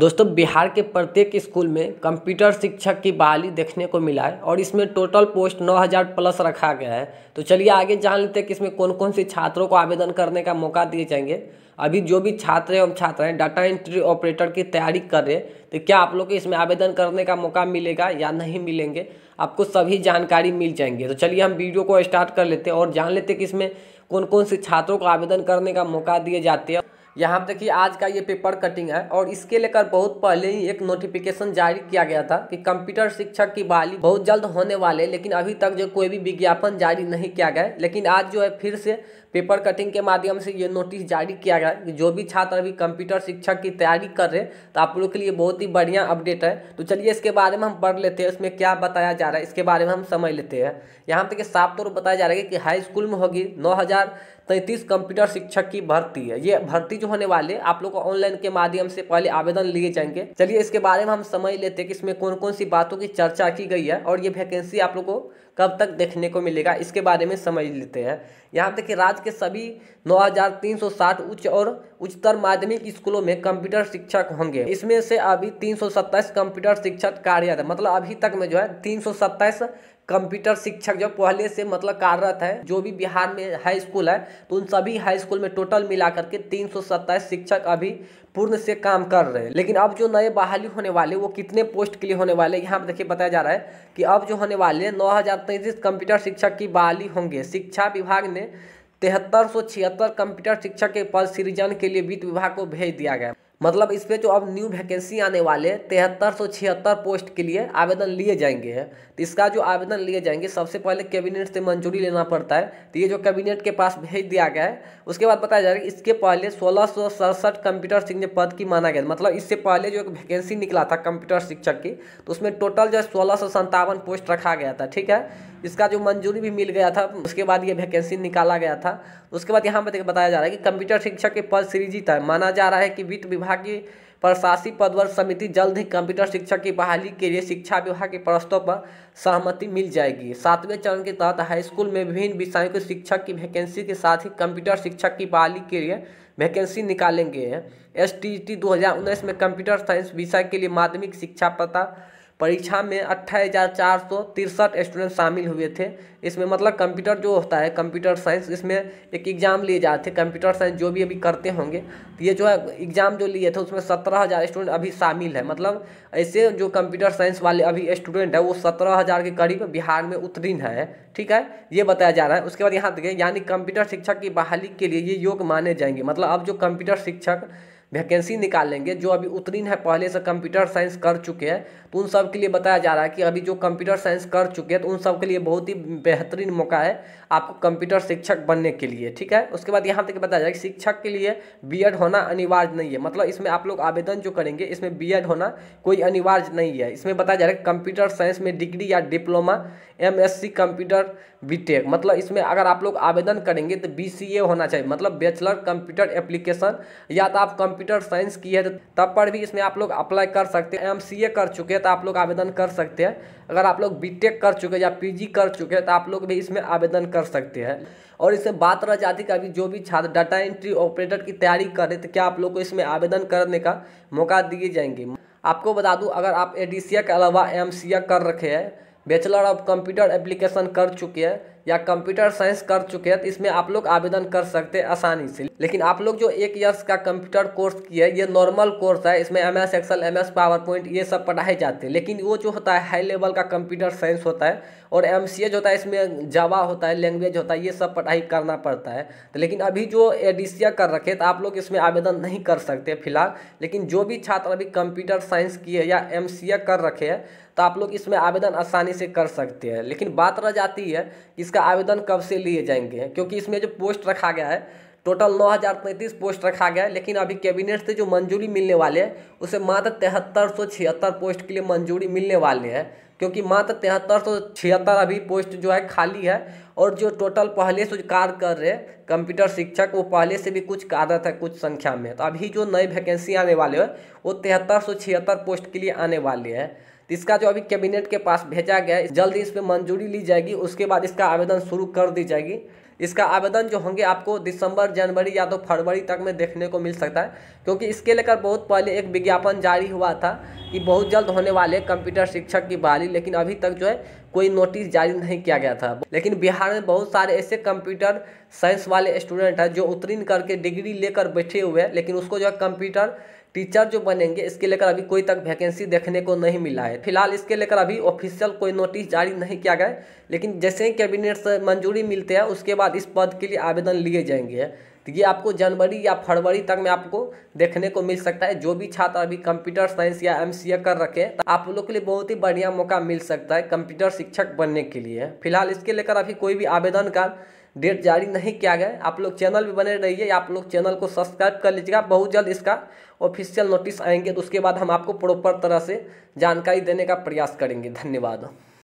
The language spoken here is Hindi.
दोस्तों बिहार के प्रत्येक स्कूल में कंप्यूटर शिक्षक की बहाली देखने को मिला है और इसमें टोटल पोस्ट 9000 प्लस रखा गया है तो चलिए आगे जान लेते हैं कि इसमें कौन कौन से छात्रों को आवेदन करने का मौका दिए जाएंगे अभी जो भी छात्र एवं छात्राएं डाटा एंट्री ऑपरेटर की तैयारी कर रहे हैं तो क्या आप लोग को इसमें आवेदन करने का मौका मिलेगा या नहीं मिलेंगे आपको सभी जानकारी मिल जाएंगे तो चलिए हम वीडियो को स्टार्ट कर लेते हैं और जान लेते हैं कि इसमें कौन कौन से छात्रों को आवेदन करने का मौका दिए जाते हैं यहाँ पर देखिए आज का ये पेपर कटिंग है और इसके लेकर बहुत पहले ही एक नोटिफिकेशन जारी किया गया था कि कंप्यूटर शिक्षक की बहाली बहुत जल्द होने वाले लेकिन अभी तक जो कोई भी विज्ञापन जारी नहीं किया गया लेकिन आज जो है फिर से पेपर कटिंग के माध्यम से ये नोटिस जारी किया गया कि जो भी छात्र अभी कंप्यूटर शिक्षक की तैयारी कर रहे तो आप लोग के लिए बहुत ही बढ़िया अपडेट है तो चलिए इसके बारे में हम पढ़ लेते हैं इसमें क्या बताया जा रहा है इसके बारे में हम समझ लेते हैं यहाँ तक साफ तौर पर बताया जा रहा है कि हाई स्कूल में होगी नौ कंप्यूटर शिक्षक की भर्ती है ये भर्ती जो होने वाले आप लोग को ऑनलाइन के माध्यम से पहले आवेदन लिए जाएंगे चलिए इसके बारे में हम समझ लेते हैं कि इसमें कौन कौन सी बातों की चर्चा की गई है और ये वैकेंसी आप लोग को कब तक देखने को मिलेगा इसके बारे में समझ लेते हैं यहाँ देखिए राज्य के सभी 9,360 उच्च और उच्चतर माध्यमिक स्कूलों में कंप्यूटर शिक्षक होंगे इसमें से अभी तीन कंप्यूटर शिक्षक कार्यरत मतलब अभी तक में जो है तीन कंप्यूटर शिक्षक जो पहले से मतलब कार्यरत है जो भी बिहार में हाई स्कूल है तो उन सभी हाई स्कूल में टोटल मिला करके तीन शिक्षक अभी पूर्ण से काम कर रहे हैं लेकिन अब जो नए बहाली होने वाले वो कितने पोस्ट के लिए होने वाले यहाँ पर देखिए बताया जा रहा है कि अब जो होने वाले नौ कंप्यूटर शिक्षक की बहाली होंगे शिक्षा विभाग ने तिहत्तर सौ छिहत्तर कंप्यूटर शिक्षक के पद सृजन के लिए वित्त विभाग को भेज दिया गया मतलब इस पर जो अब न्यू वैकेंसी आने वाले तिहत्तर सौ छिहत्तर पोस्ट के लिए आवेदन लिए जाएंगे हैं तो इसका जो आवेदन लिए जाएंगे सबसे पहले कैबिनेट से मंजूरी लेना पड़ता है तो ये जो कैबिनेट के पास भेज दिया गया है उसके बाद बताया जाएगा इसके पहले सोलह सौ सड़सठ कंप्यूटर शिक्षक पद की माना गया मतलब इससे पहले जो एक वैकेंसी निकला था कंप्यूटर शिक्षक की तो उसमें टोटल जो है सोलह सौ पोस्ट रखा गया था ठीक है इसका जो मंजूरी भी मिल गया था उसके बाद ये वैकेंसी निकाला गया था उसके बाद यहाँ पर बताया जा रहा है कि कंप्यूटर शिक्षक के पद सृजित है माना जा रहा है कि वित्त विभाग की प्रशासी पदवर समिति जल्द ही कंप्यूटर शिक्षक की बहाली के लिए शिक्षा विभाग के प्रस्ताव पर सहमति मिल जाएगी सातवें चरण के तहत हाईस्कूल में विभिन्न विषयों के शिक्षक की वैकेंसी के साथ ही कंप्यूटर शिक्षक की बहाली के लिए वैकेंसी निकालेंगे एस टी 2019 में कंप्यूटर साइंस विषय के लिए माध्यमिक शिक्षा पता परीक्षा में अट्ठाईस हज़ार चार सौ तिरसठ स्टूडेंट शामिल हुए थे इसमें मतलब कंप्यूटर जो होता है कंप्यूटर साइंस इसमें एक एग्ज़ाम लिए जाते थे कंप्यूटर साइंस जो भी अभी करते होंगे तो ये जो है एग्ज़ाम जो लिए थे उसमें सत्रह हज़ार स्टूडेंट अभी शामिल है मतलब ऐसे जो कंप्यूटर साइंस वाले अभी स्टूडेंट है वो सत्रह हज़ार के करीब बिहार में उत्तीर्ण है ठीक है ये बताया जा रहा है उसके बाद यहाँ देखें यानी कंप्यूटर शिक्षक की बहाली के लिए ये योग माने जाएंगे मतलब अब जो कंप्यूटर शिक्षक वैकेंसी निकाल लेंगे जो अभी उत्तीर्ण है पहले से कंप्यूटर साइंस कर चुके हैं तो उन सब के लिए बताया जा रहा है कि अभी जो कंप्यूटर साइंस कर चुके हैं तो उन सब के लिए बहुत ही बेहतरीन मौका है आपको कंप्यूटर शिक्षक बनने के लिए ठीक है उसके बाद यहाँ तक बताया जा रहा कि शिक्षक के लिए बी होना अनिवार्य नहीं है मतलब इसमें आप लोग आवेदन जो करेंगे इसमें बी होना कोई अनिवार्य नहीं है इसमें बताया जा रहा है कंप्यूटर साइंस में डिग्री या डिप्लोमा एम कंप्यूटर बी मतलब इसमें अगर आप लोग आवेदन करेंगे तो बी होना चाहिए मतलब बैचलर कंप्यूटर एप्लीकेशन या तो आप कंप्यूटर कंप्यूटर साइंस की है तो तब पर भी इसमें आप लोग अप्लाई कर सकते हैं एम कर चुके हैं तो आप लोग आवेदन कर सकते हैं अगर आप लोग बीटेक कर चुके हैं या पीजी कर चुके हैं तो आप लोग भी इसमें आवेदन कर सकते हैं और इसमें बात रह जाती कि अभी जो भी छात्र डाटा एंट्री ऑपरेटर की तैयारी कर रहे तो क्या आप लोग को इसमें आवेदन करने का मौका दिए जाएंगे आपको बता दूँ अगर आप ए के अलावा एम कर रखे हैं बैचलर ऑफ कंप्यूटर एप्लीकेशन कर चुके हैं या कंप्यूटर साइंस कर चुके हैं तो इसमें आप लोग आवेदन कर सकते हैं आसानी से लेकिन आप लोग जो एक ईयर्स का कंप्यूटर कोर्स किया है ये नॉर्मल कोर्स है इसमें M S Excel M S PowerPoint ये सब पढ़ाए जाते हैं लेकिन वो जो होता है हाई लेवल का कंप्यूटर साइंस होता है और एम सी ए जो होता है इसमें जावा होता है लैंग्वेज होता है ये सब पढ़ाई करना पड़ता है तो लेकिन अभी जो ए कर रखे तो आप लोग इसमें आवेदन नहीं कर सकते फिलहाल लेकिन जो भी छात्र अभी कंप्यूटर साइंस किए या एम सी ए कर रखे हैं तो आप लोग इसमें आवेदन आसानी से कर सकते हैं लेकिन बात रह जाती है इसका आवेदन कब से लिए जाएंगे क्योंकि इसमें जो पोस्ट रखा गया है टोटल नौ हज़ार तैंतीस पोस्ट रखा गया है लेकिन अभी कैबिनेट से जो मंजूरी मिलने वाले है उसे मात्र तिहत्तर सौ छिहत्तर पोस्ट के लिए मंजूरी मिलने वाले हैं क्योंकि मात्र तिहत्तर सौ छिहत्तर अभी पोस्ट जो है खाली है और जो टोटल पहले से कार्य कर रहे कंप्यूटर शिक्षक वो पहले से भी कुछ कार्यरत है कुछ संख्या में तो अभी जो नई वैकेंसी आने वाले हैं वो तिहत्तर सौ छिहत्तर पोस्ट के लिए आने वाले हैं इसका जो अभी कैबिनेट के पास भेजा गया है जल्द इस पर मंजूरी ली जाएगी उसके बाद इसका आवेदन शुरू कर दी जाएगी इसका आवेदन जो होंगे आपको दिसंबर जनवरी या तो फरवरी तक में देखने को मिल सकता है क्योंकि इसके लेकर बहुत पहले एक विज्ञापन जारी हुआ था कि बहुत जल्द होने वाले कंप्यूटर शिक्षक की बहाली लेकिन अभी तक जो है कोई नोटिस जारी नहीं किया गया था लेकिन बिहार में बहुत सारे ऐसे कंप्यूटर साइंस वाले स्टूडेंट हैं जो उत्तीर्ण करके डिग्री लेकर बैठे हुए हैं लेकिन उसको जो है कंप्यूटर टीचर जो बनेंगे इसके लेकर अभी कोई तक वैकेंसी देखने को नहीं मिला है फिलहाल इसके लेकर अभी ऑफिशियल कोई नोटिस जारी नहीं किया गया लेकिन जैसे ही कैबिनेट से मंजूरी मिलते हैं उसके बाद इस पद के लिए आवेदन लिए जाएंगे तो ये आपको जनवरी या फरवरी तक में आपको देखने को मिल सकता है जो भी छात्र अभी कंप्यूटर साइंस या एम कर रखे तो आप लोग के लिए बहुत ही बढ़िया मौका मिल सकता है कंप्यूटर शिक्षक बनने के लिए फिलहाल इसके लेकर अभी कोई भी आवेदन का डेट जारी नहीं किया गया आप लोग चैनल भी बने रहिए आप लोग चैनल को सब्सक्राइब कर लीजिएगा बहुत जल्द इसका ऑफिशियल नोटिस आएंगे तो उसके बाद हम आपको प्रॉपर तरह से जानकारी देने का प्रयास करेंगे धन्यवाद